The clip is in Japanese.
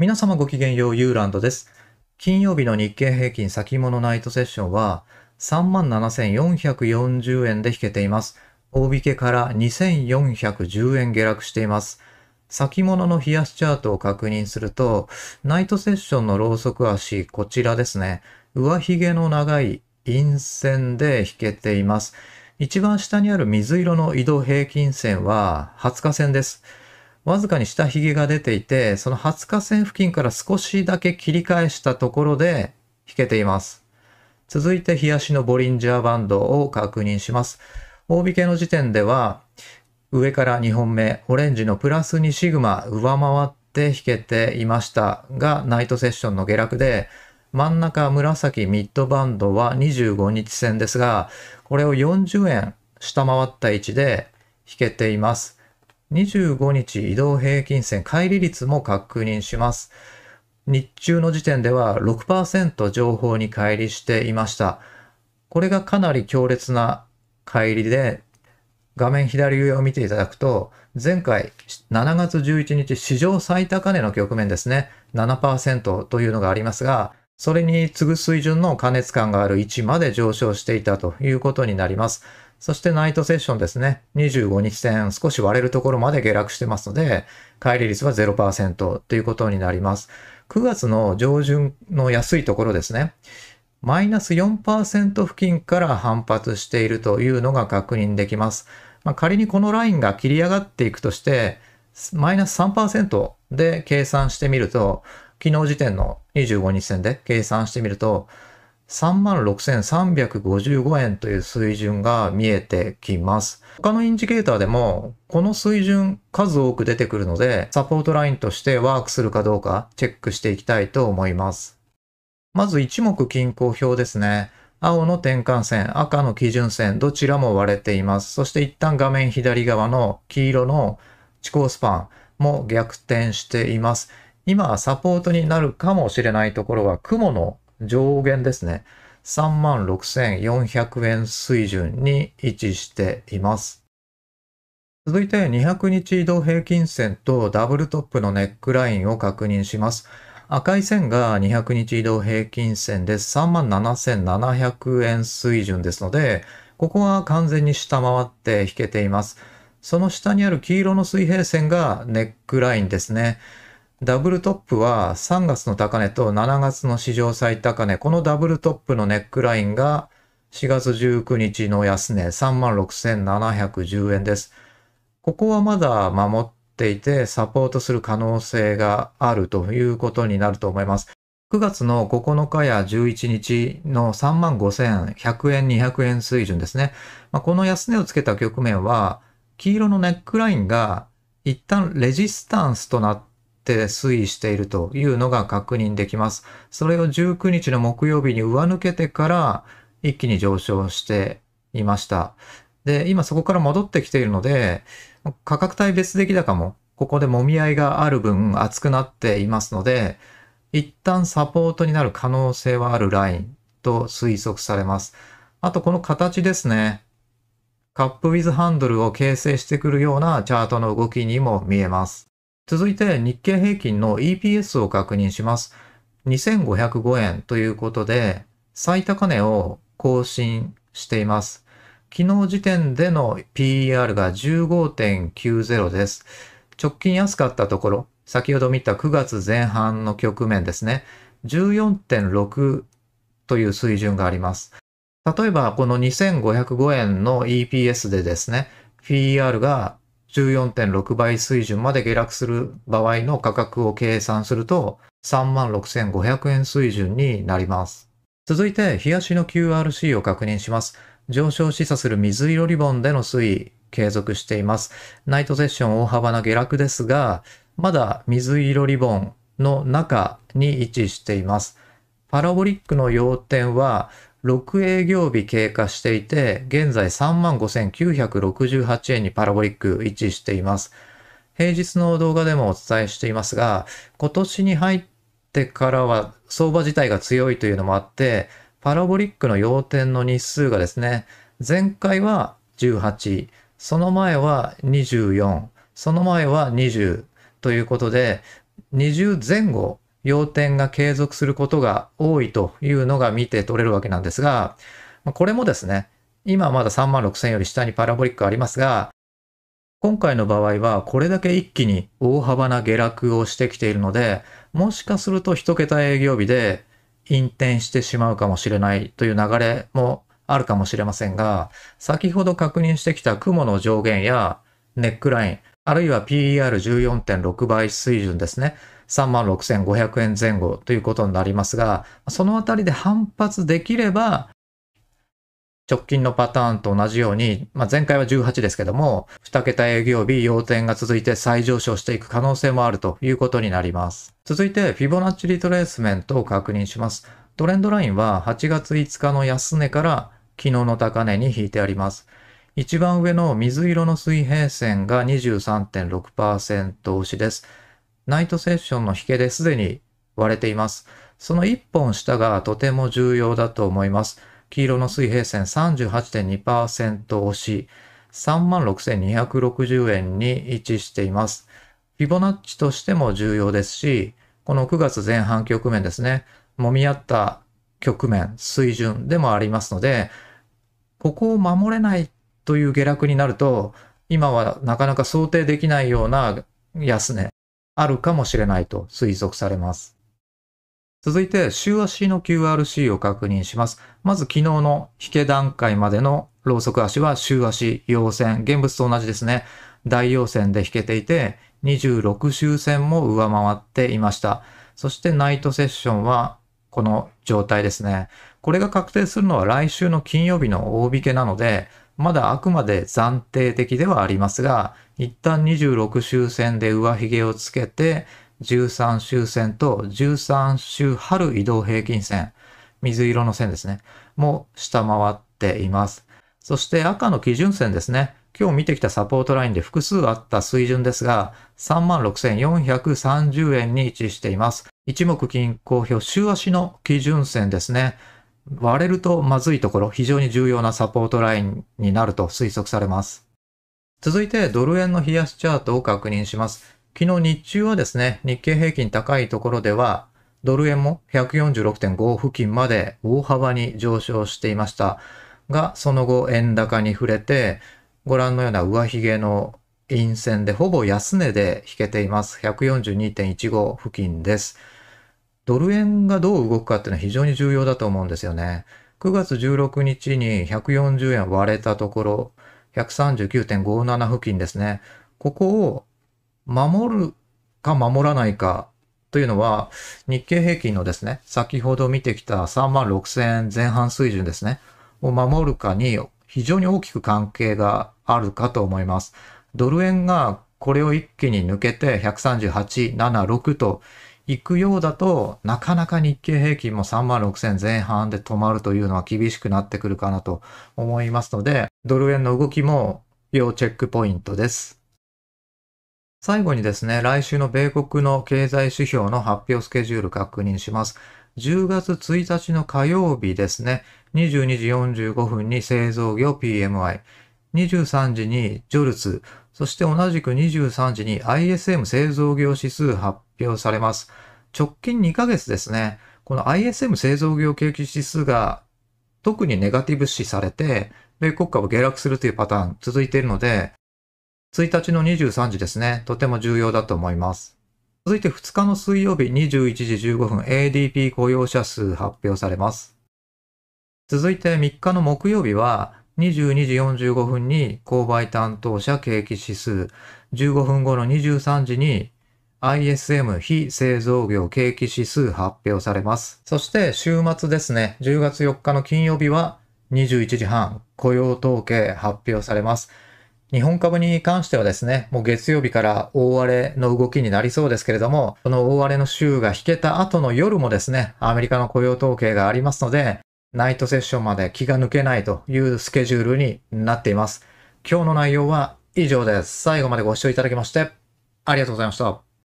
皆様ごきげんよう、ユーランドです。金曜日の日経平均先物ナイトセッションは37,440円で引けています。大引けから2,410円下落しています。先物の冷やしチャートを確認すると、ナイトセッションのローソク足、こちらですね。上髭の長い陰線で引けています。一番下にある水色の移動平均線は20日線です。わずかに下髭が出ていて、その20日線付近から少しだけ切り返したところで引けています。続いて日足のボリンジャーバンドを確認します。大引けの時点では、上から2本目、オレンジのプラス2シグマ上回って引けていましたが、ナイトセッションの下落で、真ん中紫ミッドバンドは25日線ですが、これを40円下回った位置で引けています。25日移動平均線乖離率も確認します。日中の時点では6%情報に乖離していました。これがかなり強烈な乖離で、画面左上を見ていただくと、前回7月11日史上最高値の局面ですね、7%というのがありますが、それに次ぐ水準の過熱感がある位置まで上昇していたということになります。そしてナイトセッションですね。25日線少し割れるところまで下落してますので、乖離率は0%ということになります。9月の上旬の安いところですね。マイナス4%付近から反発しているというのが確認できます。まあ、仮にこのラインが切り上がっていくとして、マイナス3%で計算してみると、昨日時点の25日線で計算してみると、36,355円という水準が見えてきます。他のインジケーターでも、この水準数多く出てくるので、サポートラインとしてワークするかどうかチェックしていきたいと思います。まず一目均衡表ですね。青の転換線、赤の基準線、どちらも割れています。そして一旦画面左側の黄色の地高スパンも逆転しています。今、サポートになるかもしれないところは、雲の上限ですね、36,400円水準に位置しています。続いて200日移動平均線とダブルトップのネックラインを確認します。赤い線が200日移動平均線で37,700円水準ですので、ここは完全に下回って引けています。その下にある黄色の水平線がネックラインですね。ダブルトップは3月の高値と7月の史上最高値、このダブルトップのネックラインが4月19日の安値36,710円です。ここはまだ守っていてサポートする可能性があるということになると思います。9月の9日や11日の35,100円、200円水準ですね。まあ、この安値をつけた局面は、黄色のネックラインが一旦レジスタンスとなってって推移しているというのが確認できます。それを19日の木曜日に上抜けてから一気に上昇していました。で、今そこから戻ってきているので、価格帯別出来高もここで揉み合いがある分厚くなっていますので、一旦サポートになる可能性はあるラインと推測されます。あとこの形ですね。カップウィズハンドルを形成してくるようなチャートの動きにも見えます。続いて日経平均の EPS を確認します。2505円ということで、最高値を更新しています。昨日時点での PER が15.90です。直近安かったところ、先ほど見た9月前半の局面ですね、14.6という水準があります。例えば、この2505円の EPS でですね、PER が14.6倍水準まで下落する場合の価格を計算すると36,500円水準になります。続いて、冷やしの QRC を確認します。上昇示唆する水色リボンでの推移、継続しています。ナイトセッション大幅な下落ですが、まだ水色リボンの中に位置しています。パラボリックの要点は、6営業日経過していて、現在35,968円にパラボリック位置しています。平日の動画でもお伝えしていますが、今年に入ってからは相場自体が強いというのもあって、パラボリックの要点の日数がですね、前回は18、その前は24、その前は20ということで、20前後要点が継続することが多いというのが見て取れるわけなんですが、これもですね、今はまだ3万6000より下にパラボリックありますが、今回の場合はこれだけ一気に大幅な下落をしてきているので、もしかすると1桁営業日で引転してしまうかもしれないという流れもあるかもしれませんが、先ほど確認してきた雲の上限やネックライン、あるいは PER14.6 倍水準ですね。36,500円前後ということになりますが、そのあたりで反発できれば、直近のパターンと同じように、まあ、前回は18ですけども、2桁営業日、要点が続いて再上昇していく可能性もあるということになります。続いて、フィボナッチリトレースメントを確認します。トレンドラインは8月5日の安値から昨日の高値に引いてあります。一番上の水色の水平線が23.6%押しです。ナイトセッションの引けですでに割れています。その一本下がとても重要だと思います。黄色の水平線38.2%押し、36,260円に位置しています。フィボナッチとしても重要ですし、この9月前半局面ですね、揉み合った局面、水準でもありますので、ここを守れないという下落になると、今はなかなか想定できないような安値、あるかもしれないと推測されます。続いて、週足の QRC を確認します。まず昨日の引け段階までのローソク足は週足、陽線、現物と同じですね。大陽線で引けていて、26周線も上回っていました。そしてナイトセッションはこの状態ですね。これが確定するのは来週の金曜日の大引けなので、まだあくまで暫定的ではありますが、一旦26周線で上髭をつけて、13周線と13周春移動平均線、水色の線ですね、も下回っています。そして赤の基準線ですね。今日見てきたサポートラインで複数あった水準ですが、36,430円に位置しています。一目均衡表、週足の基準線ですね。割れるとまずいところ、非常に重要なサポートラインになると推測されます。続いて、ドル円の冷やしチャートを確認します。昨日日中はですね、日経平均高いところでは、ドル円も146.5付近まで大幅に上昇していましたが、その後円高に触れて、ご覧のような上髭の陰線でほぼ安値で引けています。142.15付近です。ドル円がどう動くかっていうのは非常に重要だと思うんですよね。9月16日に140円割れたところ、139.57付近ですね。ここを守るか守らないかというのは、日経平均のですね、先ほど見てきた3万6000円前半水準ですね、を守るかに非常に大きく関係があるかと思います。ドル円がこれを一気に抜けて138.76と行くようだと、なかなか日経平均も3万6千前半で止まるというのは厳しくなってくるかなと思いますので、ドル円の動きも要チェックポイントです。最後にですね、来週の米国の経済指標の発表スケジュール確認します。10月1日の火曜日ですね、22時45分に製造業 PMI、23時にジョルツ、そして同じく23時に ISM 製造業指数発表されます。直近2ヶ月ですね、この ISM 製造業景気指数が特にネガティブ視されて、米国株下落するというパターン続いているので、1日の23時ですね、とても重要だと思います。続いて2日の水曜日21時15分 ADP 雇用者数発表されます。続いて3日の木曜日は22時45分に購買担当者景気指数、15分後の23時に ISM 非製造業景気指数発表されます。そして週末ですね、10月4日の金曜日は21時半雇用統計発表されます。日本株に関してはですね、もう月曜日から大荒れの動きになりそうですけれども、この大荒れの週が引けた後の夜もですね、アメリカの雇用統計がありますので、ナイトセッションまで気が抜けないというスケジュールになっています。今日の内容は以上です。最後までご視聴いただきまして、ありがとうございました。